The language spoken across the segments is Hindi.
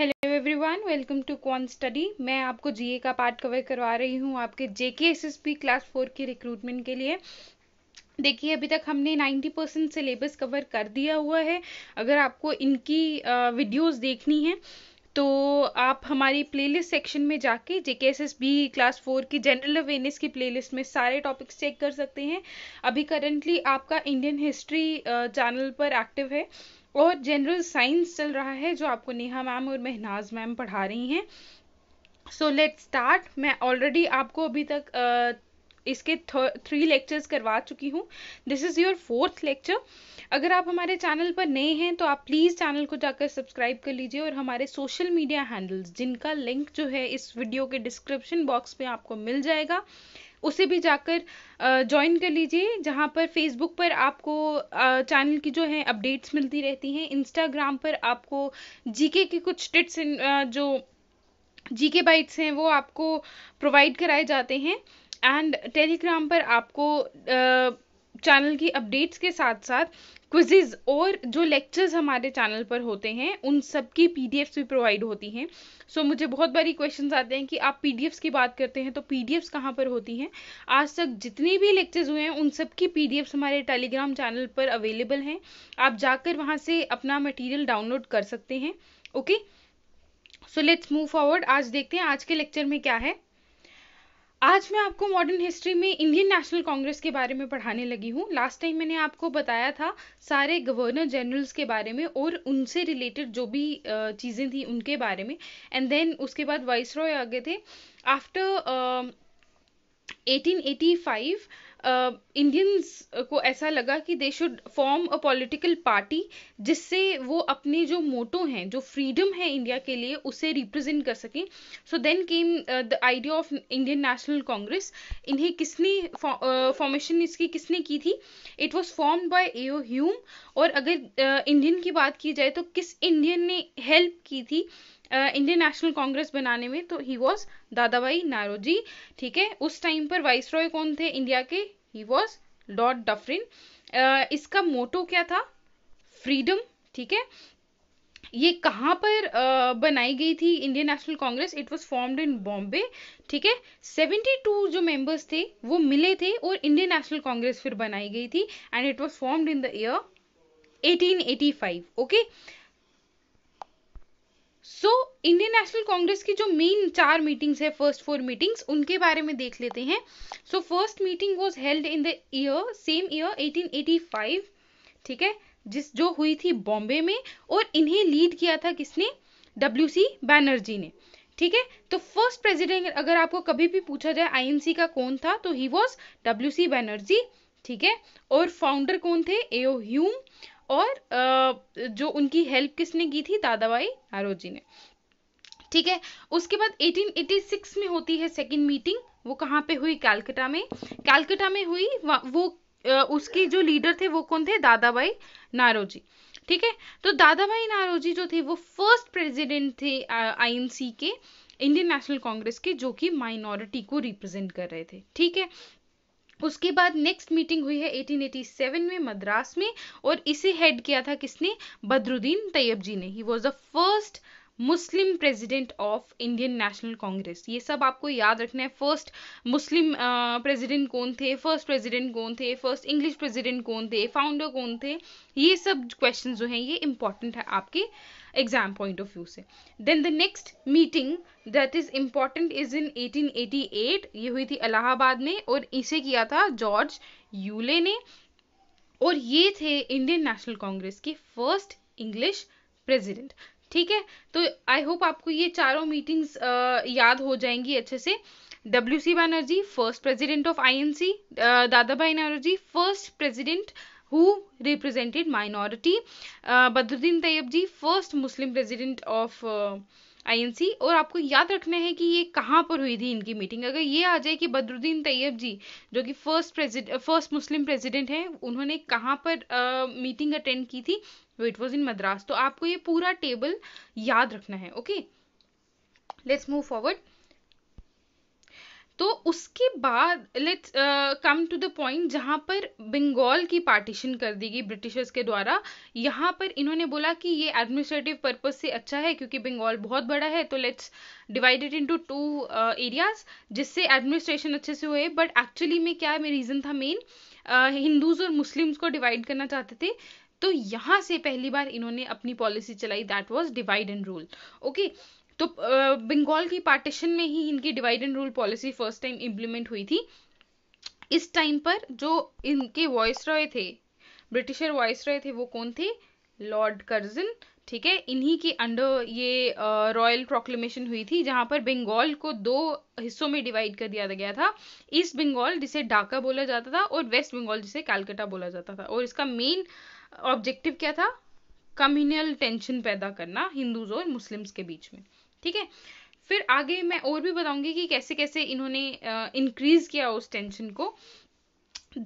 Hello everyone welcome to Quan study मैं आपको जीए का पार्ट कवर करवा रही हूँ आपके जेके एसएसपी क्लास फोर की रिक्रूटमेंट के लिए देखिए अभी तक हमने 90 परसेंट सिलेबस कवर कर दिया हुआ है अगर आपको इनकी वीडियोस देखनी है तो आप हमारी प्लेलिस्ट सेक्शन में जाके JK S S B class four की जनरल अवेयरनेस की प्लेलिस्ट में सारे टॉपिक्स चेक कर सकते हैं अभी करंटली आपका इंडियन हिस्ट्री चैनल पर एक्टिव है और जनरल साइंस चल रहा है जो आपको नेहा मैम और मेहनाज मैम पढ़ा रही हैं सो लेट स्टार्ट मैं ऑलरेडी आपको अभी तक इसके थ्री लेक्चर्स करवा चुकी हूँ this is your fourth lecture अगर आप हमारे चैनल पर नए हैं तो आप प्लीज़ चैनल को जाकर सब्सक्राइब कर लीजिए और हमारे सोशल मीडिया हैंडल्स जिनका लिंक जो है इस वीडियो के डिस्क्रिप्शन बॉक्स में आपको मिल जाएगा उसे भी जाकर ज्वाइन कर लीजिए जहाँ पर फेसबुक पर आपको चैनल की जो है अपडेट्स मिलती रहती हैं इंस्टाग्राम पर आपको जीके के कुछ टिप्स जो जीके बाइट्स हैं वो आपको प्रोवाइड कराए जाते हैं एंड टेलीग्राम पर आपको चैनल की अपडेट्स के साथ साथ क्विजेज और जो लेक्चर्स हमारे चैनल पर होते हैं उन सब की पी भी प्रोवाइड होती हैं सो so, मुझे बहुत बारी क्वेश्चन आते हैं कि आप पी की बात करते हैं तो पी डी कहाँ पर होती हैं आज तक जितने भी लेक्चर्स हुए हैं उन सब की पी हमारे टेलीग्राम चैनल पर अवेलेबल हैं आप जाकर वहाँ से अपना मटीरियल डाउनलोड कर सकते हैं okay so let's move forward आज देखते हैं आज के लेक्चर में क्या है आज मैं आपको मॉडर्न हिस्ट्री में इंडियन नेशनल कांग्रेस के बारे में पढ़ाने लगी हूँ लास्ट टाइम मैंने आपको बताया था सारे गवर्नर जनरल्स के बारे में और उनसे रिलेटेड जो भी चीज़ें थी उनके बारे में एंड देन उसके बाद वाइस रॉय आगे थे after eighteen eighty five Indians uh, को ऐसा लगा कि they should form a political party जिससे वो अपने जो मोटो हैं जो फ्रीडम है इंडिया के लिए उसे रिप्रेजेंट कर सकें so then came the idea of Indian National Congress इन्हें किसने फॉर्मेशन uh, इसकी किसने की थी it was form by A O Hume और अगर इंडियन uh, की बात की जाए तो किस इंडियन ने हेल्प की थी इंडियन नेशनल कांग्रेस बनाने में तो ही वॉज दादा भाई नारोजी ठीक है उस टाइम पर वाइस रॉय कौन थे इंडिया के ही वॉज लॉर्ड डफरिन इसका मोटो क्या था फ्रीडम ठीक है ये कहाँ पर आ, बनाई गई थी Indian National Congress it was formed in Bombay ठीक है 72 जो मेंबर्स थे वो मिले थे और इंडियन नेशनल कांग्रेस फिर बनाई गई थी and it was formed in the year 1885 okay okay? So Indian National Congress की जो मेन चार मीटिंग्स है फर्स्ट फोर मीटिंग्स उनके बारे में देख लेते हैं so first meeting was held in the year same year 1885 ठीक है जिस जो हुई थी बॉम्बे में और इन्हें लीड किया था किसने डब्ल्यू सी बैनर्जी ने ठीक है तो फर्स्ट प्रेसिडेंट अगर आपको कभी भी पूछा जाए आईएनसी का कौन था तो he was W C Banerjee ठीक है और फाउंडर कौन थे एओ ह्यूम और जो उनकी हेल्प किसने की थी दादाबाई नारोजी ने ठीक है उसके बाद 1886 में होती है सेकेंड मीटिंग वो कहाँ पे हुई कैलकटा में कैलकटा में हुई वो उसके जो लीडर थे वो कौन थे दादाबाई नारोजी ठीक है तो दादाबाई नारोजी जो थे वो फर्स्ट प्रेसिडेंट थे आईएनसी के इंडियन नेशनल कांग्रेस के जो कि माइनॉरिटी को रिप्रेजेंट कर रहे थे ठीक है उसके बाद नेक्स्ट मीटिंग हुई है 1887 में मद्रास में और इसे हेड किया था किसने बदरुद्दीन तैयब जी ने he was the first Muslim president of Indian National Congress ये सब आपको याद रखना है फर्स्ट मुस्लिम प्रेसिडेंट कौन थे फर्स्ट प्रेसिडेंट कौन थे फर्स्ट इंग्लिश प्रेसिडेंट कौन थे फाउंडर कौन थे ये सब क्वेश्चन जो हैं ये इंपॉर्टेंट है आपके एग्जाम पॉइंट ऑफ व्यू से then the next meeting that is important is in 1888 ये हुई थी इलाहाबाद में और इसे किया था जॉर्ज यूले ने और ये थे इंडियन नेशनल कांग्रेस के फर्स्ट इंग्लिश प्रेसिडेंट ठीक है तो आई होप आपको ये चारों मीटिंग्स याद हो जाएंगी अच्छे से W C Banerjee first president of I C Dadabhai Naoroji first president who represented minority uh, Tyab ji first Muslim muslim of INC और आपको याद रखना है कि ये कहाँ पर हुई थी इनकी मीटिंग अगर ये आ जाए कि बदरुद्दीन तैयब जी जो कि first president first Muslim president हैं उन्होंने कहाँ पर मीटिंग अटेंड की थी वो इट वॉज इन मद्रास तो आपको ये पूरा टेबल याद रखना है ओके लेट्स मूव फॉरवर्ड तो उसके बाद let's come to the point जहाँ पर बंगाल की पार्टीशन कर दी गई ब्रिटिशर्स के द्वारा यहाँ पर इन्होंने बोला कि ये एडमिनिस्ट्रेटिव पर्पज से अच्छा है क्योंकि बंगाल बहुत बड़ा है तो let's divided into two areas जिससे एडमिनिस्ट्रेशन अच्छे से हुए बट एक्चुअली में क्या है रीज़न था मेन हिंदूज uh, और मुस्लिम्स को डिवाइड करना चाहते थे तो यहाँ से पहली बार इन्होंने अपनी पॉलिसी चलाई that was divide and rule okay तो बंगाल की पार्टीशन में ही इनकी divide and rule policy first time implement हुई थी इस टाइम पर जो इनके वॉइस रॉय थे ब्रिटिशर वॉइस रॉय थे वो कौन थे लॉर्ड कर्जन ठीक है इन्हीं के अंडर ये रॉयल प्रोक्लेमेशन हुई थी जहां पर बंगाल को दो हिस्सों में डिवाइड कर दिया गया था ईस्ट बंगाल जिसे ढाका बोला जाता था और वेस्ट बंगाल जिसे कैलकाटा बोला जाता था और इसका मेन ऑब्जेक्टिव क्या था कम्युनल टेंशन पैदा करना हिंदूज और मुस्लिम्स के बीच में ठीक है फिर आगे मैं और भी बताऊंगी कि कैसे कैसे इन्होंने इंक्रीज किया उस टेंशन को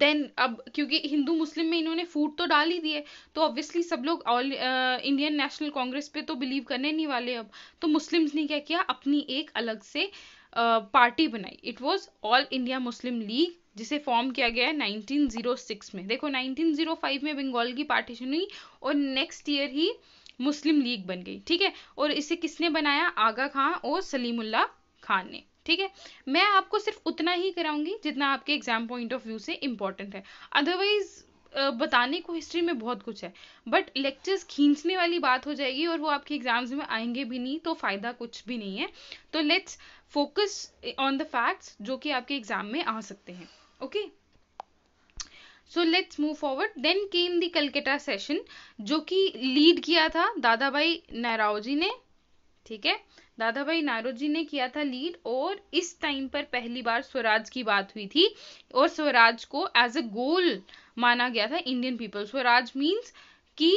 देन अब क्योंकि हिंदू मुस्लिम में इन्होंने फूट तो डाल ही दिए तो ऑब्वियसली सब लोग ऑल इंडियन नेशनल कांग्रेस पे तो बिलीव करने नहीं वाले अब तो मुस्लिम्स ने क्या किया अपनी एक अलग से पार्टी बनाई it was All India Muslim League जिसे फॉर्म किया गया है नाइनटीन में देखो 1905 में बंगाल की पार्टीशन हुई और नेक्स्ट ईयर ही मुस्लिम लीग बन गई ठीक है और इसे किसने बनाया आगा खान और सलीमुल्ला खान ने ठीक है मैं आपको सिर्फ उतना ही कराऊंगी जितना आपके एग्जाम पॉइंट ऑफ व्यू से इम्पोर्टेंट है अदरवाइज बताने को हिस्ट्री में बहुत कुछ है बट लेक्चर्स खींचने वाली बात हो जाएगी और वो आपके एग्जाम्स में आएंगे भी नहीं तो फ़ायदा कुछ भी नहीं है तो let's focus on the facts जो कि आपके एग्जाम में आ सकते हैं okay okay? So let's move forward then came the Calcutta session जो कि लीड किया था दादा भाई नायराव जी ने ठीक है दादा भाई नायरो जी ने किया था लीड और इस टाइम पर पहली बार स्वराज की बात हुई थी और स्वराज को एज अ गोल माना गया था इंडियन पीपल स्वराज मीन्स की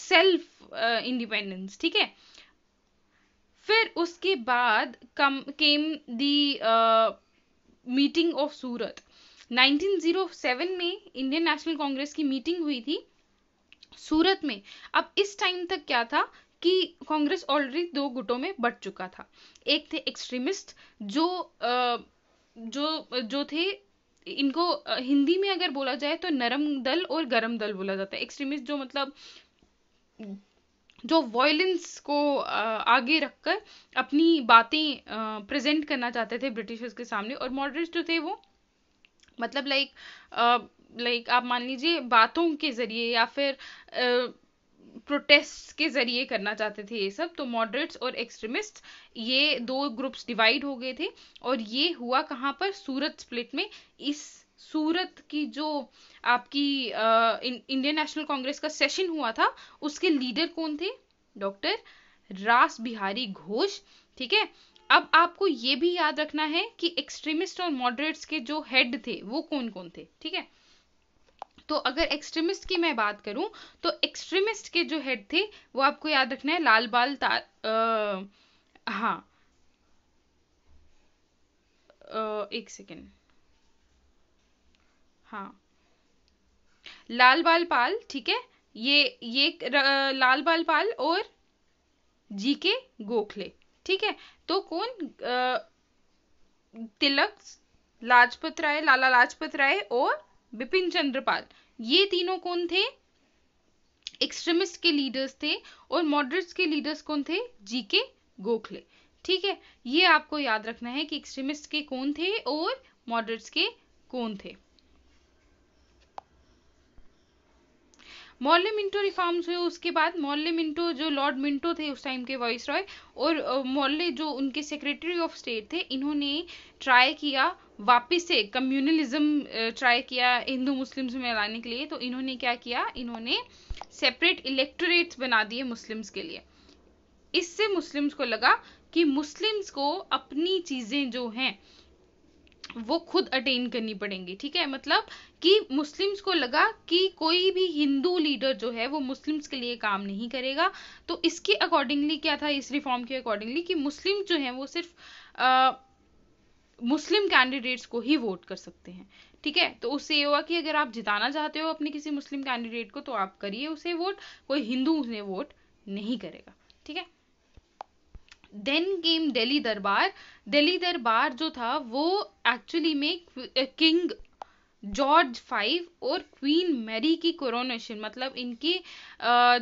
सेल्फ इंडिपेंडेंस ठीक है फिर उसके बाद कम केम दी मीटिंग ऑफ सूरत 1907 में इंडियन नेशनल कांग्रेस की मीटिंग हुई थी सूरत में अब इस टाइम तक क्या था कि कांग्रेस ऑलरेडी दो गुटों में बट चुका था एक थे एक्सट्रीमिस्ट जो जो जो थे इनको हिंदी में अगर बोला जाए तो नरम दल और गरम दल बोला जाता है एक्सट्रीमिस्ट जो मतलब जो वॉयलेंस को आगे रखकर अपनी बातें प्रेजेंट करना चाहते थे ब्रिटिशर्स के सामने और मॉडरेट्स जो थे वो मतलब लाइक लाइक uh, आप मान लीजिए बातों के जरिए या फिर प्रोटेस्ट uh, के जरिए करना चाहते थे ये सब तो मॉडरेट्स और एक्सट्रीमिस्ट ये दो ग्रुप्स डिवाइड हो गए थे और ये हुआ कहाँ पर सूरत स्प्लिट में इस सूरत की जो आपकी इंडियन नेशनल कांग्रेस का सेशन हुआ था उसके लीडर कौन थे डॉक्टर रास बिहारी घोष ठीक है अब आपको ये भी याद रखना है कि एक्सट्रीमिस्ट और मॉडरेट्स के जो हेड थे वो कौन कौन थे ठीक है तो अगर एक्सट्रीमिस्ट की मैं बात करूं तो एक्सट्रीमिस्ट के जो हेड थे वो आपको याद रखना है लाल बाल ता, आ, हाँ एक सेकेंड हाँ लाल बाल पाल ठीक है ये ये लाल बाल पाल और जीके गोखले ठीक है तो कौन तिलक लाजपत राय लाला लाजपत राय और बिपिन चंद्रपाल ये तीनों कौन थे एक्सट्रीमिस्ट के लीडर्स थे और मॉडरेट्स के लीडर्स कौन थे जीके गोखले ठीक है ये आपको याद रखना है कि एक्सट्रीमिस्ट के कौन थे और मॉडरेट्स के कौन थे मॉर्ले मिंटो रिफॉर्म्स हुए उसके बाद मॉर्ले मिंटो जो लॉर्ड मिंटो थे उस टाइम के वॉइस रॉय और मॉर्ले जो उनके सेक्रेटरी ऑफ स्टेट थे इन्होंने ट्राई किया वापस से कम्युनलिज्म ट्राई किया हिंदू मुस्लिम्स में लाने के लिए तो इन्होंने क्या किया इन्होंने सेपरेट इलेक्टोरेट्स बना दिए मुस्लिम्स के लिए इससे मुस्लिम्स को लगा कि मुस्लिम्स को अपनी चीज़ें जो हैं वो खुद अटेन करनी पड़ेंगी ठीक है मतलब कि मुस्लिम्स को लगा कि कोई भी हिंदू लीडर जो है वो मुस्लिम्स के लिए काम नहीं करेगा तो इसके अकॉर्डिंगली क्या था इस रिफॉर्म के अकॉर्डिंगली कि मुस्लिम जो है वो सिर्फ आ, मुस्लिम कैंडिडेट्स को ही वोट कर सकते हैं ठीक है तो उससे ये हुआ कि अगर आप जिताना चाहते हो अपने किसी मुस्लिम कैंडिडेट को तो आप करिए उसे वोट कोई हिंदू उसे वोट नहीं करेगा ठीक है देन केम दिल्ली दरबार दिल्ली दरबार जो था वो एक्चुअली में किंग जॉर्ज फाइव और क्वीन मैरी की कोरोनेशन मतलब इनके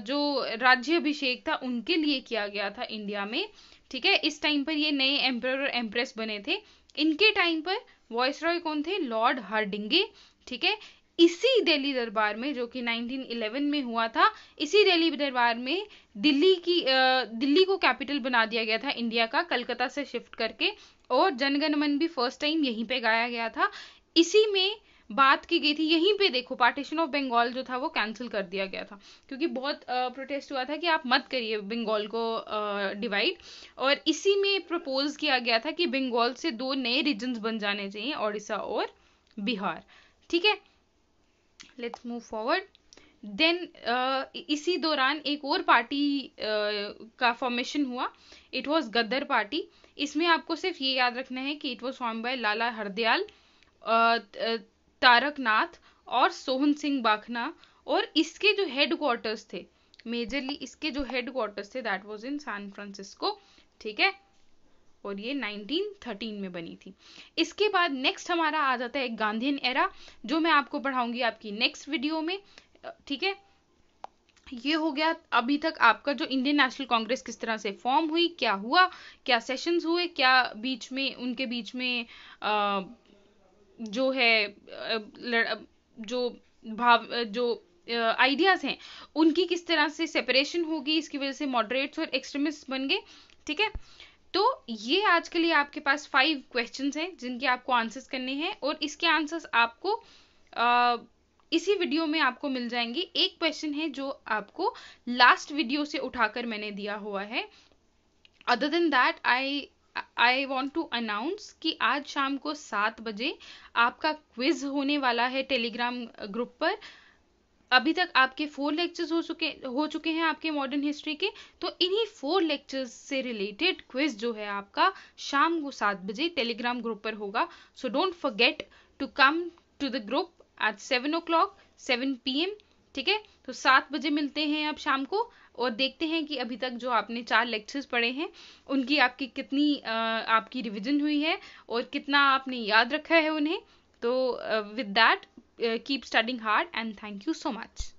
जो राज्यभिषेक था उनके लिए किया गया था इंडिया में ठीक है इस टाइम पर ये नए एम्पर और एम्प्रेस बने थे इनके टाइम पर वॉइस रॉय कौन थे लॉर्ड हार्डिंगे ठीक है इसी दिल्ली दरबार में जो कि 1911 में हुआ था इसी दिल्ली दरबार में दिल्ली की दिल्ली को कैपिटल बना दिया गया था इंडिया का कलकत्ता से शिफ्ट करके और जनगणमन भी फर्स्ट टाइम यहीं पे गाया गया था इसी में बात की गई थी यहीं पे देखो पार्टीशन ऑफ बंगाल जो था वो कैंसिल कर दिया गया था क्योंकि बहुत प्रोटेस्ट हुआ था कि आप मत करिए बंगाल को डिवाइड और इसी में प्रपोज किया गया था कि बंगाल से दो नए रीजन्स बन जाने चाहिए ओडिशा और बिहार ठीक है लेट्स मूव फॉरवर्ड देन इसी दौरान एक और पार्टी uh, का फॉर्मेशन हुआ इट वाज गदर पार्टी इसमें आपको सिर्फ ये याद रखना है कि it was form by Lala Hardayal uh, Tarak Nath और सोहन सिंह बाखना और इसके जो हेड क्वार्टर्स थे मेजरली इसके जो हेड क्वार्टर्स थे that was in San Francisco ठीक है और ये 1913 में बनी थी इसके बाद नेक्स्ट हमारा आ जाता है एक गांधीन एरा जो मैं आपको पढ़ाऊंगी आपकी नेक्स्ट वीडियो में ठीक है ये हो गया अभी तक आपका जो इंडियन नेशनल कांग्रेस किस तरह से फॉर्म हुई क्या हुआ क्या सेशंस हुए क्या बीच में उनके बीच में जो है जो भाव जो आइडियाज हैं उनकी किस तरह से सेपरेशन होगी इसकी वजह से मॉडरेट्स और एक्सट्रीमिस्ट बन गए ठीक है तो ये आज के लिए आपके पास फाइव क्वेश्चन हैं जिनके आपको आंसर्स करने हैं और इसके आंसर्स आपको आ, इसी वीडियो में आपको मिल जाएंगे एक क्वेश्चन है जो आपको लास्ट वीडियो से उठाकर मैंने दिया हुआ है other than that I I want to announce कि आज शाम को सात बजे आपका क्विज होने वाला है टेलीग्राम ग्रुप पर अभी तक आपके फोर लेक्चर्स हो चुके हो चुके हैं आपके मॉडर्न हिस्ट्री के तो इन्हीं फोर लेक्चर्स से रिलेटेड क्विज जो है आपका शाम को सात बजे टेलीग्राम ग्रुप पर होगा so don't forget to come to the group at seven o'clock seven P M ठीक है तो सात बजे मिलते हैं अब शाम को और देखते हैं कि अभी तक जो आपने चार लेक्चर्स पढ़े हैं उनकी आपकी कितनी आपकी रिविजन हुई है और कितना आपने याद रखा है उन्हें तो with that Uh, keep studying hard and thank you so much